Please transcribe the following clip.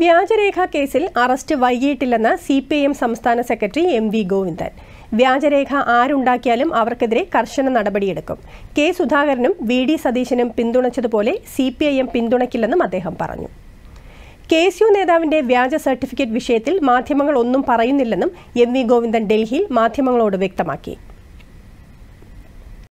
വ്യാജരേഖ കേസിൽ അറസ്റ്റ് വൈകിയിട്ടില്ലെന്ന് സി പി ഐ എം സംസ്ഥാന സെക്രട്ടറി എം വി ഗോവിന്ദൻ വ്യാജരേഖ ആരുണ്ടാക്കിയാലും അവർക്കെതിരെ കർശന നടപടിയെടുക്കും കെ സുധാകരനും വി ഡി സതീശനും പിന്തുണച്ചതുപോലെ സി പി ഐ എം പിന്തുണയ്ക്കില്ലെന്നും അദ്ദേഹം പറഞ്ഞു കെ എസ് യു നേതാവിന്റെ വ്യാജ സർട്ടിഫിക്കറ്റ് വിഷയത്തിൽ മാധ്യമങ്ങൾ ഒന്നും പറയുന്നില്ലെന്നും എം വി ഗോവിന്ദൻ ഡൽഹിയിൽ മാധ്യമങ്ങളോട് വ്യക്തമാക്കി